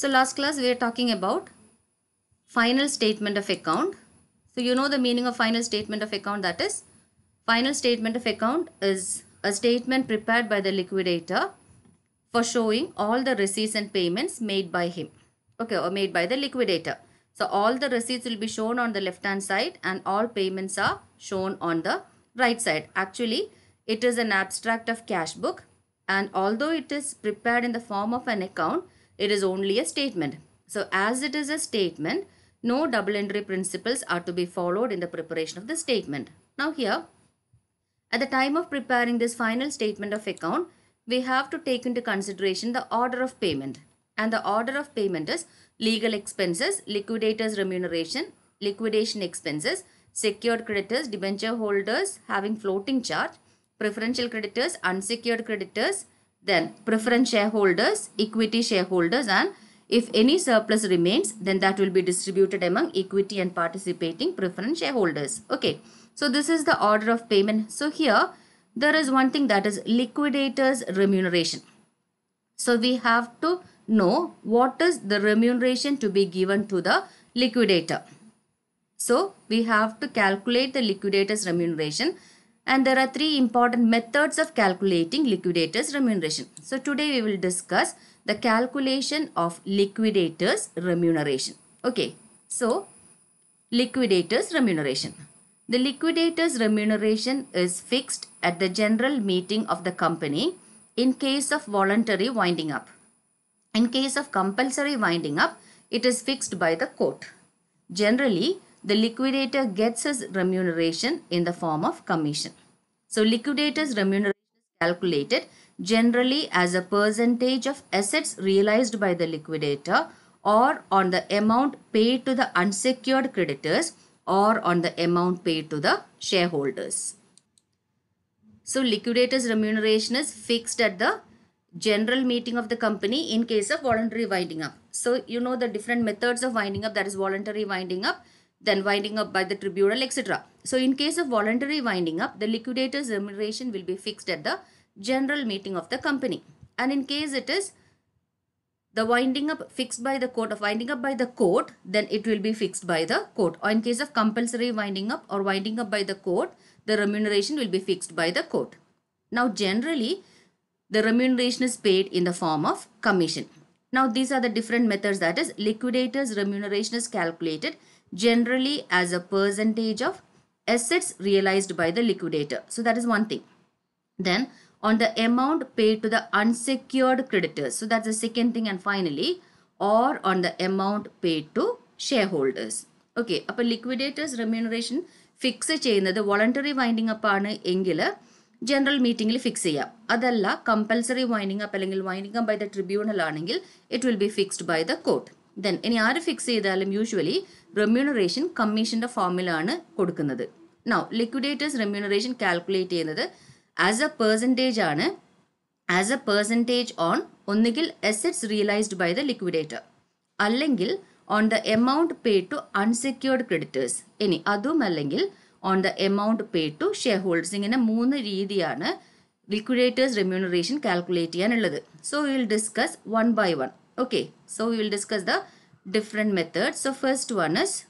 So last class we are talking about final statement of account. So you know the meaning of final statement of account that is final statement of account is a statement prepared by the liquidator for showing all the receipts and payments made by him okay or made by the liquidator. So all the receipts will be shown on the left hand side and all payments are shown on the right side. Actually it is an abstract of cash book and although it is prepared in the form of an account it is only a statement. So as it is a statement, no double entry principles are to be followed in the preparation of the statement. Now here, at the time of preparing this final statement of account, we have to take into consideration the order of payment. And the order of payment is legal expenses, liquidator's remuneration, liquidation expenses, secured creditors, debenture holders having floating charge, preferential creditors, unsecured creditors, then preference shareholders, equity shareholders and if any surplus remains then that will be distributed among equity and participating preference shareholders. Okay. So this is the order of payment. So here there is one thing that is liquidator's remuneration. So we have to know what is the remuneration to be given to the liquidator. So we have to calculate the liquidator's remuneration and there are three important methods of calculating liquidator's remuneration. So today we will discuss the calculation of liquidator's remuneration. Okay, so liquidator's remuneration. The liquidator's remuneration is fixed at the general meeting of the company in case of voluntary winding up. In case of compulsory winding up, it is fixed by the court. Generally, the liquidator gets his remuneration in the form of commission. So liquidator's remuneration is calculated generally as a percentage of assets realized by the liquidator or on the amount paid to the unsecured creditors or on the amount paid to the shareholders. So liquidator's remuneration is fixed at the general meeting of the company in case of voluntary winding up. So you know the different methods of winding up that is voluntary winding up then winding up by the tribunal, etc. So, in case of voluntary winding up, the liquidator's remuneration will be fixed at the general meeting of the company. And in case it is the winding up fixed by the court of winding up by the court, then it will be fixed by the court. Or in case of compulsory winding up or winding up by the court, the remuneration will be fixed by the court. Now, generally, the remuneration is paid in the form of commission. Now, these are the different methods that is liquidator's remuneration is calculated generally as a percentage of assets realized by the liquidator. So that is one thing. Then on the amount paid to the unsecured creditors. So that's the second thing. And finally, or on the amount paid to shareholders. Okay, upper liquidators remuneration fix a chain the voluntary winding up on a general meeting fix compulsory winding up winding up by the tribunal it will be fixed by the court. Then ഇനി ആര് fix ചെയ്താലും usually remuneration കമ്മീഷന്റെ ഫോമിലാണ് കൊടുക്കുന്നത് now liquidator's remuneration calculate ചെയ്യുന്നത് as a percentage ആണ് as a percentage on ഒന്നുകിൽ assets realised by the liquidator അല്ലെങ്കിൽ on the amount pay to unsecured creditors ഇനി അതും അല്ലെങ്കിൽ on the amount pay to share holders ഇങ്ങനെ മൂന്ന് രീതിയാണ് ലിക്വിഡേറ്റേഴ്സ് റെമ്യൂണറേഷൻ കാൽക്കുലേറ്റ് ചെയ്യാനുള്ളത് so will discuss one by one Okay, so we will discuss the different methods. So first one is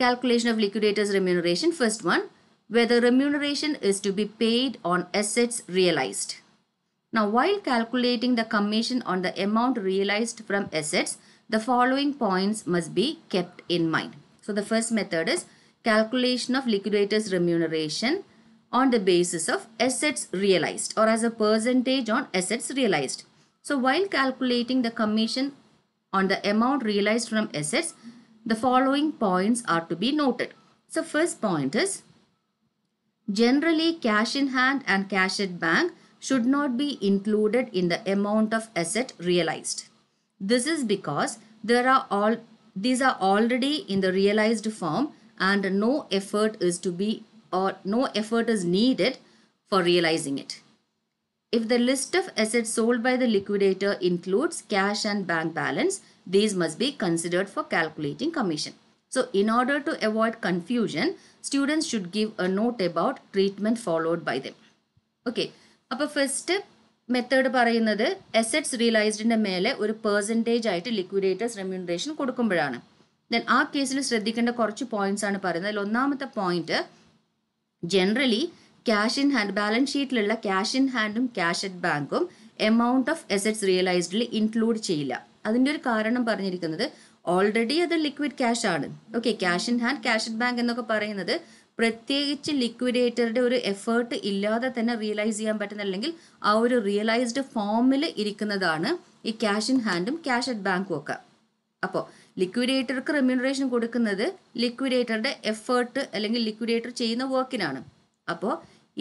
calculation of liquidator's remuneration. First one, whether remuneration is to be paid on assets realized. Now while calculating the commission on the amount realized from assets, the following points must be kept in mind. So the first method is calculation of liquidator's remuneration on the basis of assets realized or as a percentage on assets realized. So while calculating the commission on the amount realized from assets, the following points are to be noted. So first point is generally cash in hand and cash at bank should not be included in the amount of asset realized. This is because there are all these are already in the realized form and no effort is to be or no effort is needed for realizing it. If the list of assets sold by the liquidator includes cash and bank balance, these must be considered for calculating commission. So in order to avoid confusion, students should give a note about treatment followed by them. Okay, first അപ്പോൾ first method പറയുന്നത് assets റിയലൈസ്ഡിൻ്റെ mele, or percentage ആയിട്ട് liquidators remuneration കൊടുക്കുമ്പോഴാണ് Then, our കേസിൽ ശ്രദ്ധിക്കേണ്ട കുറച്ച് points points പറയുന്നത് അതിൽ ഒന്നാമത്തെ point generally cash in hand balance ഷീറ്റിലുള്ള ക്യാഷ് ഇൻ ഹാൻഡും ക്യാഷ് അറ്റ് ബാങ്കും എമൗണ്ട് ഓഫ് എസറ്റ്സ് റിയലൈസ്ഡിൽ ഇൻക്ലൂഡ് ചെയ്യില്ല അതിൻ്റെ ഒരു കാരണം പറഞ്ഞിരിക്കുന്നത് ഓൾറെഡി അത് ലിക്വിഡ് ക്യാഷ് ആണ് okay cash in hand cash at bank എന്നൊക്കെ പറയുന്നത് പ്രത്യേകിച്ച് ലിക്വിഡേറ്ററുടെ ഒരു എഫേർട്ട് ഇല്ലാതെ തന്നെ റിയലൈസ് ചെയ്യാൻ പറ്റുന്ന അല്ലെങ്കിൽ ആ ഒരു റിയലൈസ്ഡ് ഫോമിൽ ഇരിക്കുന്നതാണ് ഈ ക്യാഷ് ഇൻ ഹാൻഡും ക്യാഷ് അറ്റ് ബാങ്കും ഒക്കെ അപ്പോൾ ലിക്വിഡേറ്റർക്ക് റെമ്യൂണറേഷൻ കൊടുക്കുന്നത് ലിക്വിഡേറ്ററുടെ എഫേർട്ട് അല്ലെങ്കിൽ ലിക്വിഡേറ്റർ ചെയ്യുന്ന വർക്കിനാണ് അപ്പോൾ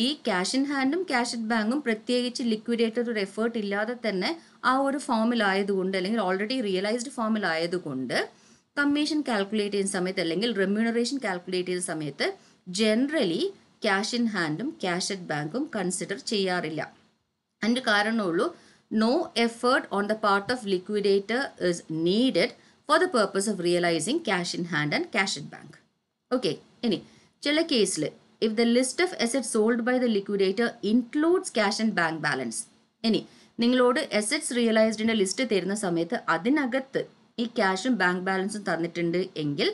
ഈ ക്യാഷ് ഇൻ ഹാൻഡും ക്യാഷ് ഇൻ ബാങ്കും പ്രത്യേകിച്ച് ലിക്വിഡേറ്ററുടെ എഫേർട്ട് ഇല്ലാതെ തന്നെ ആ ഒരു ഫോമിലായതുകൊണ്ട് അല്ലെങ്കിൽ ഓൾറെഡി റിയലൈസ്ഡ് ഫോമിലായതുകൊണ്ട് കമ്മീഷൻ കാൽക്കുലേറ്റ് ചെയ്യുന്ന സമയത്ത് അല്ലെങ്കിൽ റെമ്യൂണറേഷൻ കാൽക്കുലേറ്റ് ചെയ്യുന്ന സമയത്ത് ജനറലി ക്യാഷ് ഇൻ ഹാൻഡും ക്യാഷ് അറ്റ് ബാങ്കും കൺസിഡർ ചെയ്യാറില്ല അതിൻ്റെ കാരണമുള്ളൂ no effort on the part of liquidator is needed for the purpose of realising cash in hand and cash in bank okay ഇനി ചില കേസിൽ if the list of asset sold by the liquidator includes cash and bank balance ഇനി നിങ്ങളോട് assets റിയലൈസ്ഡിൻ്റെ list തരുന്ന സമയത്ത് അതിനകത്ത് ഈ ക്യാഷും ബാങ്ക് ബാലൻസും തന്നിട്ടുണ്ട് എങ്കിൽ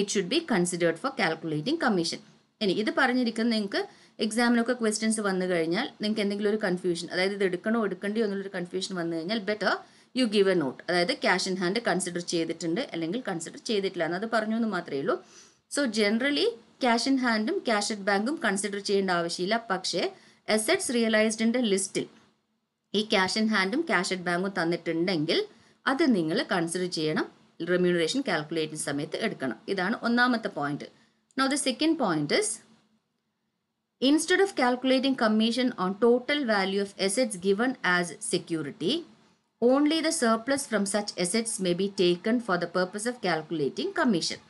it should be considered for calculating commission ഇനി ഇത് പറഞ്ഞിരിക്കുന്ന നിങ്ങൾക്ക് എക്സാമിനൊക്കെ ക്വസ്റ്റ്യൻസ് വന്നു കഴിഞ്ഞാൽ നിങ്ങൾക്ക് എന്തെങ്കിലും ഒരു കൺഫ്യൂഷൻ അതായത് ഇത് എടുക്കണോ എടുക്കേണ്ടോ എന്നുള്ളൊരു കൺഫ്യൂഷൻ വന്നു കഴിഞ്ഞാൽ better you give a note അതായത് ക്യാഷ് ഇൻ ഹാൻഡ് കൺസിഡർ ചെയ്തിട്ടുണ്ട് അല്ലെങ്കിൽ കൺസിഡർ ചെയ്തിട്ടില്ല എന്നത് പറഞ്ഞു എന്ന് മാത്രമേ ഉള്ളൂ സോ ജനറലി ക്യാഷ് ഇൻ ഹാൻഡും ക്യാഷ് അറ്റ് ബാങ്കും കൺസിഡർ ചെയ്യേണ്ട ആവശ്യമില്ല പക്ഷേ എസറ്റ്സ് റിയലൈസ്ഡിൻ്റെ ലിസ്റ്റിൽ ഈ ക്യാഷ് ഇൻ ഹാൻഡും ക്യാഷ് അറ്റ് ബാങ്കും തന്നിട്ടുണ്ടെങ്കിൽ അത് നിങ്ങൾ കൺസിഡർ ചെയ്യണം റെമ്യൂണറേഷൻ കാൽക്കുലേറ്റ് സമയത്ത് എടുക്കണം ഇതാണ് ഒന്നാമത്തെ point now the second point instead of calculating commission on total value of assets given as security Only the surplus from such assets may be taken for the purpose of calculating commission.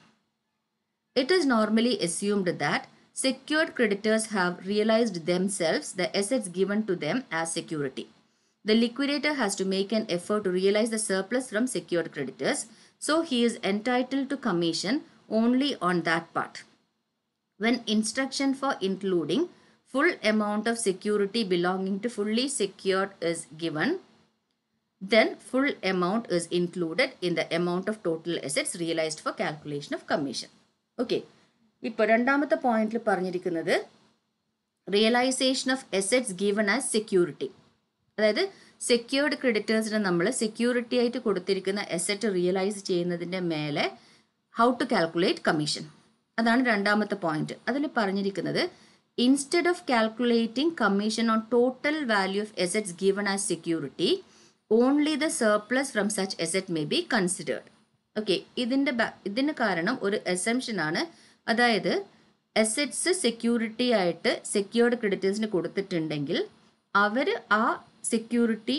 It is normally assumed that secured creditors have realized themselves the assets given to them as security. The liquidator has to make an effort to realize the surplus from secured creditors, so he is entitled to commission only on that part. When instruction for including full amount of security belonging to fully secured is given, then full amount is included in the amount of total assets realized for calculation of commission. Okay. ഇപ്പോൾ രണ്ടാമത്തെ പോയിന്റിൽ പറഞ്ഞിരിക്കുന്നത് realisation of assets given as security അതായത് secured ക്രെഡിറ്റേഴ്സിന് നമ്മൾ security ആയിട്ട് കൊടുത്തിരിക്കുന്ന asset realise ചെയ്യുന്നതിൻ്റെ മേലെ ഹൗ ടു കാൽക്കുലേറ്റ് കമ്മീഷൻ അതാണ് രണ്ടാമത്തെ പോയിന്റ് അതിൽ പറഞ്ഞിരിക്കുന്നത് instead of calculating commission on total value of assets given as security only the surplus from such asset may be considered okay ഇതിൻ്റെ ഇതിന് കാരണം ഒരു ആണ് അതായത് എസെറ്റ്സ് സെക്യൂരിറ്റി ആയിട്ട് സെക്യൂർഡ് ക്രെഡിറ്റേഴ്സിന് കൊടുത്തിട്ടുണ്ടെങ്കിൽ അവർ ആ സെക്യൂരിറ്റി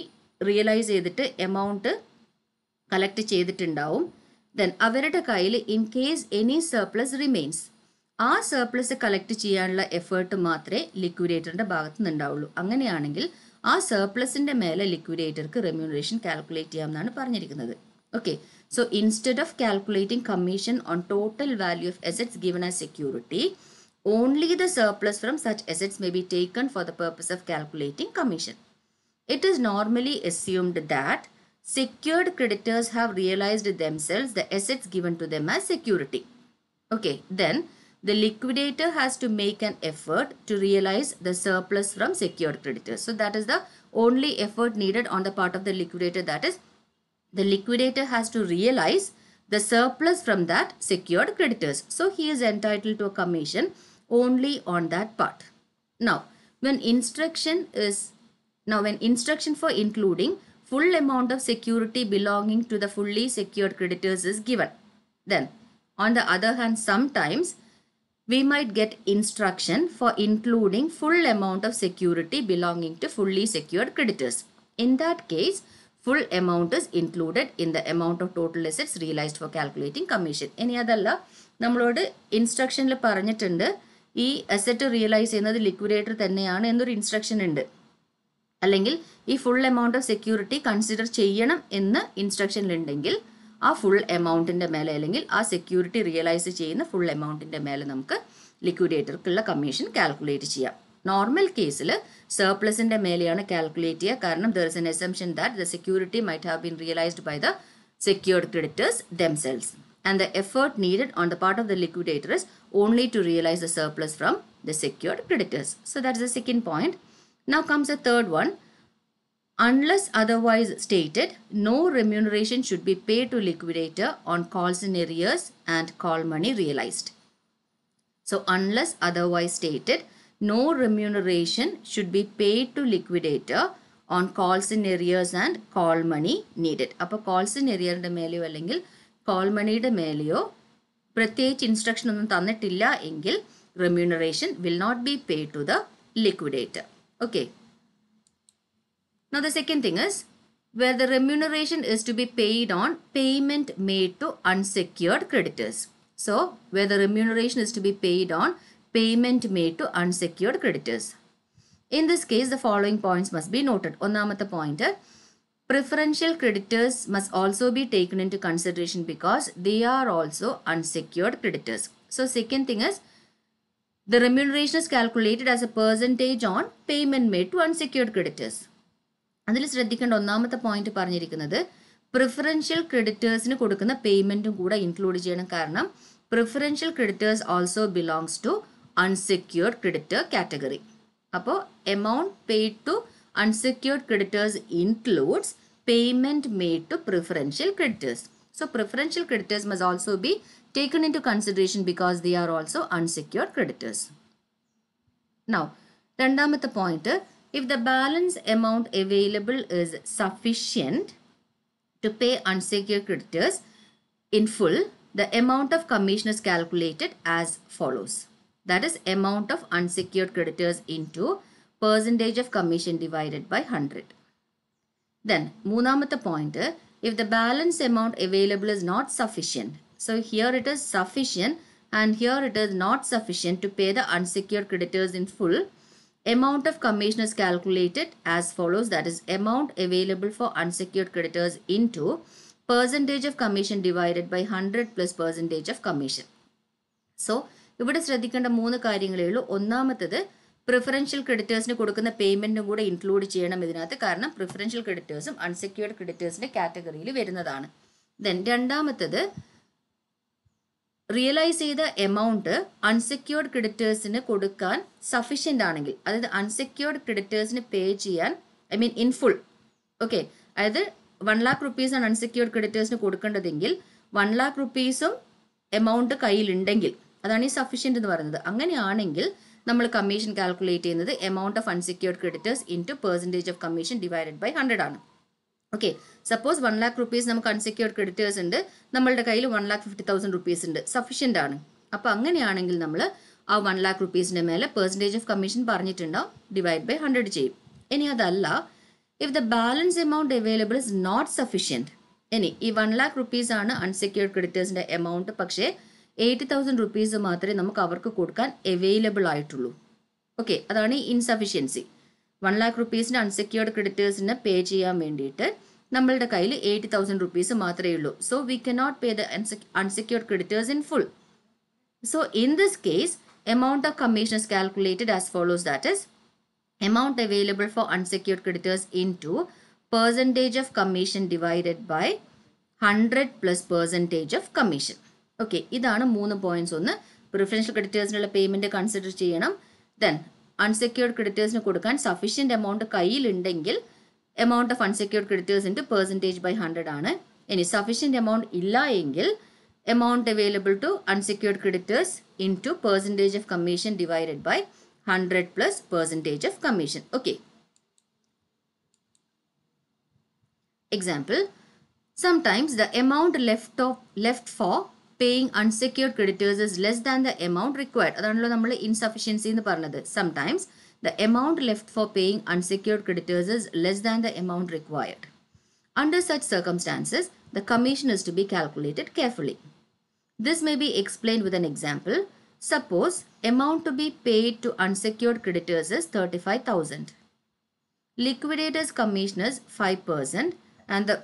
റിയലൈസ് ചെയ്തിട്ട് എമൗണ്ട് കളക്ട് ചെയ്തിട്ടുണ്ടാവും ദെൻ അവരുടെ കയ്യിൽ in case any surplus remains ആ സർപ്ലസ് കളക്ട് ചെയ്യാനുള്ള എഫേർട്ട് മാത്രമേ ലിക്വിഡേറ്ററിൻ്റെ ഭാഗത്തു നിന്നുണ്ടാവുള്ളൂ അങ്ങനെയാണെങ്കിൽ ആ സർപ്ലസിൻ്റെ മേലെ ലിക്വിഡേറ്റർക്ക് റെമ്യൂണറേഷൻ കാൽക്കുലേറ്റ് ചെയ്യാമെന്നാണ് പറഞ്ഞിരിക്കുന്നത് okay so instead of calculating commission on total value of assets given a security only the surplus from such assets may be taken for the purpose of calculating commission it is normally assumed that secured creditors have realised themselves the assets given to them a security okay then the liquidator has to make an effort to realize the surplus from secured creditors. So that is the only effort needed on the part of the liquidator that is the liquidator has to realize the surplus from that secured creditors. So he is entitled to a commission only on that part. Now when instruction is now when instruction for including full amount of security belonging to the fully secured creditors is given then on the other hand sometimes we might get instruction for including full amount of security belonging to fully secured creditors. In that case, full amount is included in the amount of total assets realized for calculating commission. Any instruction അതല്ല നമ്മളോട് ഇൻസ്ട്രക്ഷനിൽ പറഞ്ഞിട്ടുണ്ട് ഈ asset realise ചെയ്യുന്നത് liquidator തന്നെയാണ് എന്നൊരു instruction ഉണ്ട് അല്ലെങ്കിൽ ഈ full amount of security consider ചെയ്യണം എന്ന് ഇൻസ്ട്രക്ഷനിലുണ്ടെങ്കിൽ ആ ഫുൾ എമൗണ്ടിൻ്റെ മേലെ അല്ലെങ്കിൽ ആ സെക്യൂരിറ്റി റിയലൈസ് ചെയ്യുന്ന ഫുൾ എമൗണ്ടിൻ്റെ മേലെ നമുക്ക് ലിക്വിഡേറ്റർക്കുള്ള കമ്മീഷൻ കാൽക്കുലേറ്റ് ചെയ്യാം നോർമൽ കേസിൽ സർപ്ലസിൻ്റെ മേലെയാണ് കാൽക്കുലേറ്റ് ചെയ്യുക കാരണം there is an assumption that the security might have been realised by the secured creditors themselves and the effort needed on the part of the liquidator is only to realise the surplus from the secured creditors so that is the second point now comes a third one unless otherwise stated no remuneration should be paid to liquidator on calls in arrears and call money realized so unless otherwise stated no remuneration should be paid to liquidator on calls in arrears and call money needed appo calls in arrears inde meliyo allengil call money inde meliyo pratheech instruction onnum thannittilla engil remuneration will not be paid to the liquidator okay Now the second thing is where the remuneration is to be paid on payment made to unsecured creditors. So where the remuneration is to be paid on payment made to unsecured creditors. In this case the following points must be noted. Onamatha point eh? preferential creditors must also be taken into consideration because they are also unsecured creditors. So second thing is the remuneration is calculated as a percentage on payment made to unsecured creditors. അതിൽ ശ്രദ്ധിക്കേണ്ട ഒന്നാമത്തെ point പറഞ്ഞിരിക്കുന്നത് preferential ക്രെഡിറ്റേഴ്സിന് കൊടുക്കുന്ന പേയ്മെന്റും കൂടെ include ചെയ്യണം കാരണം preferential creditors also belongs to unsecured creditor category അപ്പോൾ amount paid to unsecured creditors includes payment made to preferential creditors so preferential creditors must also be taken into consideration because they are also unsecured creditors now രണ്ടാമത്തെ പോയിന്റ് If the balance amount available is sufficient to pay unsecured creditors in full, the amount of commission is calculated as follows. That is amount of unsecured creditors into percentage of commission divided by 100. Then, the point, if the balance amount available is not sufficient. So here it is sufficient and here it is not sufficient to pay the unsecured creditors in full. Amount of commission is calculated as follows that is amount available for unsecured creditors into percentage of commission divided by 100 plus percentage of commission. so ഇവിടെ ശ്രദ്ധിക്കേണ്ട മൂന്ന് കാര്യങ്ങളേ ഉള്ളൂ ഒന്നാമത്തേത് preferential ക്രെഡിറ്റേഴ്സിന് കൊടുക്കുന്ന പേയ്മെൻറ്റും കൂടെ include ചെയ്യണം ഇതിനകത്ത് കാരണം പ്രിഫറൻഷ്യൽ ക്രെഡിറ്റേഴ്സും അൺസെക്യൂർഡ് ക്രെഡിറ്റേഴ്സിൻ്റെ കാറ്റഗറിയിൽ വരുന്നതാണ് ദെൻ രണ്ടാമത്തേത് റിയലൈസ് ചെയ്ത എമൗണ്ട് അൺസെക്യൂർഡ് ക്രെഡിറ്റേഴ്സിന് കൊടുക്കാൻ സഫീഷ്യൻ്റ് ആണെങ്കിൽ അതായത് അൺസെക്യൂർഡ് ക്രെഡിറ്റേഴ്സിന് പേ ചെയ്യാൻ I mean in full okay അതായത് വൺ ലാക്ക് ആണ് അൺസെക്യൂർഡ് ക്രെഡിറ്റേഴ്സിന് കൊടുക്കേണ്ടതെങ്കിൽ വൺ ലാക്ക് റുപ്പീസും എമൗണ്ട് കയ്യിലുണ്ടെങ്കിൽ അതാണ് ഈ സഫീഷ്യൻ്റ് എന്ന് പറയുന്നത് അങ്ങനെയാണെങ്കിൽ നമ്മൾ കമ്മീഷൻ കാൽക്കുലേറ്റ് ചെയ്യുന്നത് amount of unsecured creditors into percentage of commission divided by hundred ആണ് okay suppose one lakh rupees നമുക്ക് അൺസെക്യൂർഡ് ക്രെഡിറ്റേഴ്സ് ഉണ്ട് നമ്മളുടെ കയ്യിൽ one lakh fifty thousand rupees ഉണ്ട് സഫീഷ്യൻ്റ് ആണ് അപ്പോൾ അങ്ങനെയാണെങ്കിൽ നമ്മൾ ആ വൺ ലാക്ക് റുപ്പീസിൻ്റെ മേലെ പെർസെൻറ്റേജ് ഓഫ് കമ്മീഷൻ പറഞ്ഞിട്ടുണ്ടാവും ഡിവൈഡ് ബൈ ഹൺഡ്രഡ് ചെയ്യും ഇനി അതല്ല if the balance amount available is not sufficient ഇനി ഈ വൺ ലാക്ക് റുപ്പീസ് ആണ് അൺസെക്യൂർഡ് ക്രെഡിറ്റേഴ്സിൻ്റെ എമൗണ്ട് പക്ഷേ എയ്റ്റി തൗസൻഡ് റുപ്പീസ് മാത്രമേ നമുക്ക് അവർക്ക് കൊടുക്കാൻ അവൈലബിൾ ആയിട്ടുള്ളൂ ഓക്കെ അതാണ് ഇൻസഫിഷ്യൻസി വൺ ലാക്ക് റുപ്പീസിന് അൺസെക്യൂർഡ് ക്രെഡിറ്റേഴ്സിന് പേ ചെയ്യാൻ വേണ്ടിയിട്ട് നമ്മളുടെ കയ്യിൽ എയ്റ്റി തൗസൻഡ് റുപ്പീസ് മാത്രമേ ഉള്ളൂ so we cannot pay the unsecured creditors in full so in this case amount of commissions calculated as follows that is amount available for unsecured creditors into percentage of commission divided by 100 plus percentage of commission okay ഇതാണ് മൂന്ന് points ഒന്ന് preferential ക്രെഡിറ്റേഴ്സിനുള്ള payment consider ചെയ്യണം then unsecured ക്രെഡിറ്റേഴ്സിന് കൊടുക്കാൻ sufficient amount കയ്യിലുണ്ടെങ്കിൽ amount of unsecured creditors into percentage by 100 Anna any sufficient amount illa engil, amount available to unsecured creditors into percentage of commission divided by 100 plus percentage of commission okay example sometimes the amount left of left for paying unsecured creditors is less than the amount required adanallo nammal insufficiency sometimes the amount left for paying unsecured creditors is less than the amount required. Under such circumstances, the commission is to be calculated carefully. This may be explained with an example. Suppose amount to be paid to unsecured creditors is 35,000. Liquidators commission is 5% and the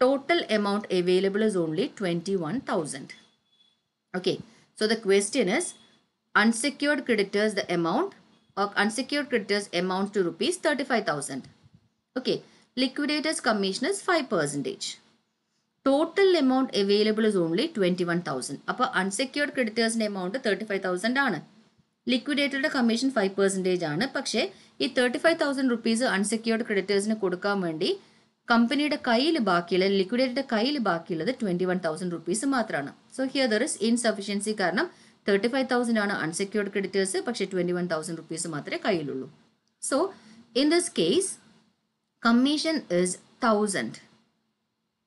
total amount available is only 21,000. Okay, so the question is unsecured creditors the amount unsecured creditors amounts to rupees 35,000. Okay, liquidators commission is 5%. Total amount available is only twenty one thousand അപ്പോൾ unsecured ക്രെഡിറ്റേഴ്സിൻ്റെ amount thirty five thousand ആണ് ലിക്വിഡേറ്ററുടെ commission five percentage ആണ് പക്ഷേ ഈ thirty five thousand rupees unsecured ക്രെഡിറ്റേഴ്സിന് കൊടുക്കാൻ വേണ്ടി കമ്പനിയുടെ കയ്യിൽ ബാക്കിയുള്ള ലിക്വിഡേറ്ററുടെ കയ്യിൽ ബാക്കിയുള്ളത് ട്വൻറ്റി വൺ തൗസൻഡ് റുപ്പീസ് മാത്രമാണ് so here there is insufficiency കാരണം തേർട്ടി ഫൈവ് തൗസൻഡ് ആണ് അൺസെക്യൂർഡ് ക്രെഡിറ്റേഴ്സ് പക്ഷേ ട്വൻറ്റി വൺ തൗസൻഡ് റുപ്പീസ് മാത്രമേ കയ്യിലുള്ളൂ so in this case commission is thousand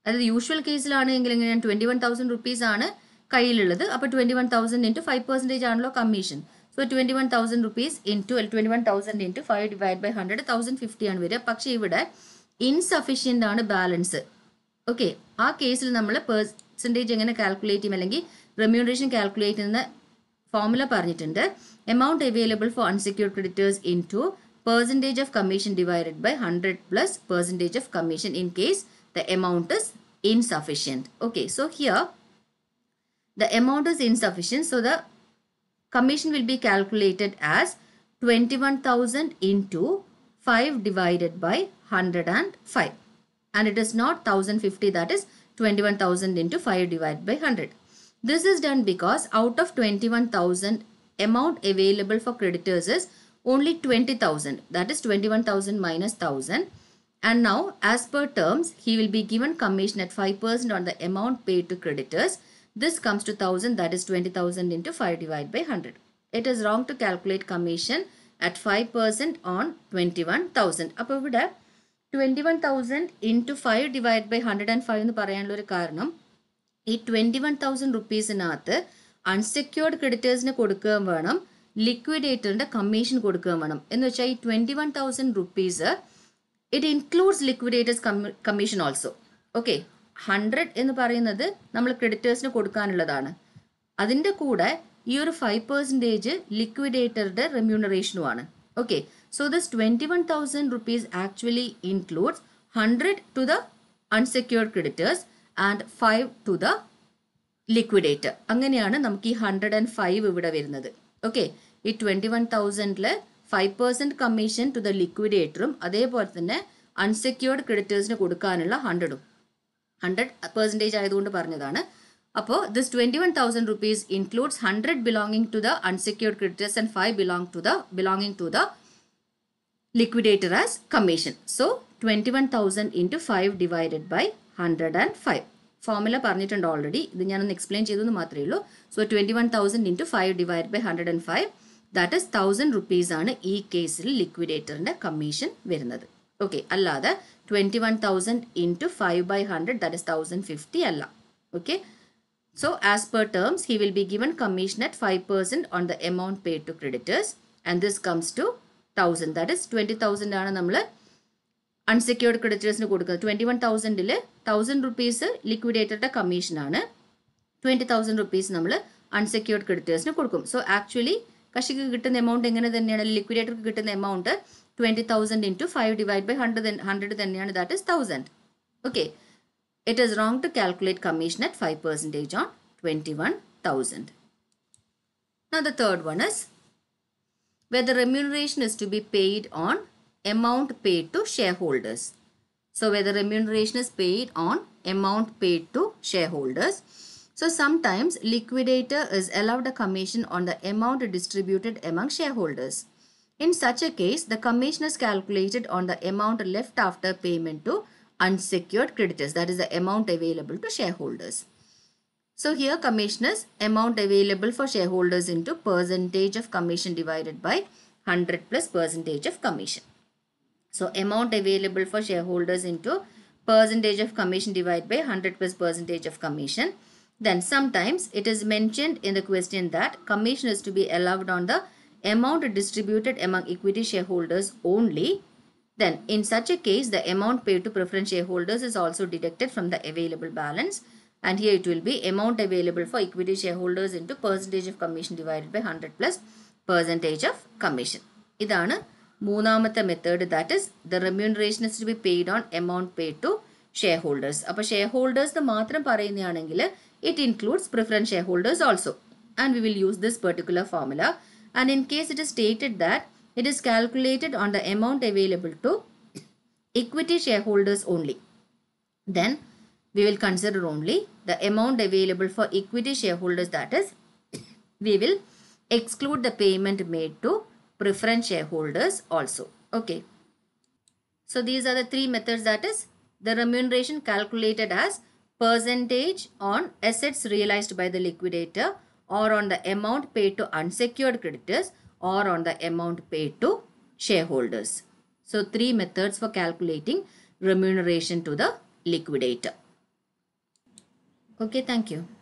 അതായത് യൂഷ്വൽ കേസിലാണ് എങ്കിൽ എങ്ങനെയാണ് ട്വൻറ്റി വൺ തൗസൻഡ് റുപ്പീസ് ആണ് കയ്യിലുള്ളത് അപ്പോൾ twenty one thousand into five percentage ആണല്ലോ commission so twenty one thousand rupees into twenty one thousand into five divide by hundred thousand fifty ആണ് വരിക പക്ഷേ ഇവിടെ ഇൻസഫിഷ്യൻ്റ് ആണ് ബാലൻസ് ഓക്കെ ആ കേസിൽ നമ്മൾ പെർസെൻറ്റേജ് എങ്ങനെ കാൽക്കുലേറ്റ് ചെയ്യും അല്ലെങ്കിൽ റെമ്യൂണറേഷൻ കാൽക്കുലേറ്റ് ചെയ്യുന്ന formula parnitunda amount available for unsecured creditors into percentage of commission divided by 100 plus percentage of commission in case the amount is insufficient okay so here the amount is insufficient so the commission will be calculated as 21000 into 5 divided by 105 and it is not 1050 that is 21000 into 5 divided by 100 this is done because out of 21,000 amount available for creditors is only 20,000 that is 21,000 minus 1000 and now as per terms he will be given commission at 5% on the amount paid to creditors. This comes to 1000 that is 20,000 into 5 divided by 100. It is wrong to calculate commission at 5% on 21,000. Up ഇവിടെ twenty one thousand into five divide by hundred ഈ twenty one thousand റുപ്പീസിനകത്ത് unsecured ക്രെഡിറ്റേഴ്സിന് കൊടുക്കുകയും വേണം ലിക്വിഡേറ്ററിൻ്റെ commission കൊടുക്കുകയും വേണം എന്ന് വെച്ചാൽ ഈ twenty one thousand rupees it includes liquidator's commission also okay hundred എന്ന് പറയുന്നത് നമ്മൾ ക്രെഡിറ്റേഴ്സിന് കൊടുക്കാനുള്ളതാണ് അതിൻ്റെ കൂടെ ഈ ഒരു ഫൈവ് പെർസെൻറ്റേജ് ലിക്വിഡേറ്ററുടെ റെമ്യൂണറേഷനുമാണ് okay so this twenty one thousand rupees actually includes hundred to the unsecured creditors and five to the liquidate അങ്ങനെയാണ് നമുക്ക് ഈ ഹൺഡ്രഡ് ആൻഡ് ഫൈവ് ഇവിടെ വരുന്നത് ഓക്കെ ഈ ട്വൻറ്റി വൺ തൗസൻഡിൽ five percent commission to the ലിക്വിഡേറ്ററും അതേപോലെ തന്നെ അൺസെക്യൂർഡ് ക്രെഡിറ്റേഴ്സിന് കൊടുക്കാനുള്ള ഹൺഡ്രഡും ഹൺഡ്രഡ് പെർസെൻറ്റേജ് ആയതുകൊണ്ട് പറഞ്ഞതാണ് അപ്പോൾ this twenty one thousand rupees includes hundred belonging to the unsecured creditors and five belong to the belonging to the liquidator as commission so commission. One thousand into five divided by hundred and five formula പറഞ്ഞിട്ടുണ്ട് already ഇത് ഞാനൊന്ന് explain ചെയ്തെന്ന് മാത്രമേ ഉള്ളൂ so twenty one thousand into five divide by hundred and five that is thousand rupees ആണ് ഈ കേസിൽ ലിക്വിഡേറ്ററിൻ്റെ കമ്മീഷൻ വരുന്നത് ഓക്കെ അല്ലാതെ twenty one thousand into five by hundred that is thousand fifty അല്ല okay so as per terms he will be given commission at five percent on the amount pay to creditors and this comes to thousand that is twenty thousand ആണ് നമ്മൾ unsecured ക്രെഡിറ്റേഴ്സിന് കൊടുക്കുന്നത് twenty one തൗസൻഡിൽ thousand rupees ലിക്വിഡേറ്ററുടെ കമ്മീഷനാണ് twenty thousand rupees നമ്മൾ unsecured ക്രെഡിറ്റേഴ്സിന് കൊടുക്കും സോ ആക്ച്വലി കക്ഷിക്ക് കിട്ടുന്ന എമൗണ്ട് എങ്ങനെ തന്നെയാണ് ലിക്വിഡേറ്റർക്ക് കിട്ടുന്ന amount twenty thousand into five divide by hundred hundred തന്നെയാണ് that is thousand okay it is wrong to calculate commission at five percentage on twenty one thousand Now the third one is whether remuneration is to be paid on amount paid to shareholders. So whether remuneration is paid on amount paid to shareholders. So sometimes liquidator is allowed a commission on the amount distributed among shareholders. In such a case, the commission is calculated on the amount left after payment to unsecured creditors. That is the amount available to shareholders. So here commission is amount available for shareholders into percentage of commission divided by 100 plus percentage of commission. So amount available for shareholders into percentage of commission divided by 100 plus percentage of commission. Then sometimes it is mentioned in the question that commission is to be allowed on the amount distributed among equity shareholders only. Then in such a case the amount paid to preference shareholders is also deducted from the available balance and here it will be amount available for equity shareholders into percentage of commission divided by 100 plus percentage of commission. ഇതാണ് മൂന്നാമത്തെ method that is the remuneration is to be paid on amount paid to share shareholders അപ്പോൾ shareholders മാത്രം പറയുന്നതാണെങ്കിൽ it includes preference shareholders also and we will use this particular formula and in case it is stated that it is calculated on the amount available to equity shareholders only. Then we will consider only the amount available for equity shareholders that is we will exclude the payment made to preference shareholders also. Okay. So these are the three methods that is the remuneration calculated as percentage on assets realized by the liquidator or on the amount paid to unsecured creditors or on the amount paid to shareholders. So three methods for calculating remuneration to the liquidator. Okay, thank you.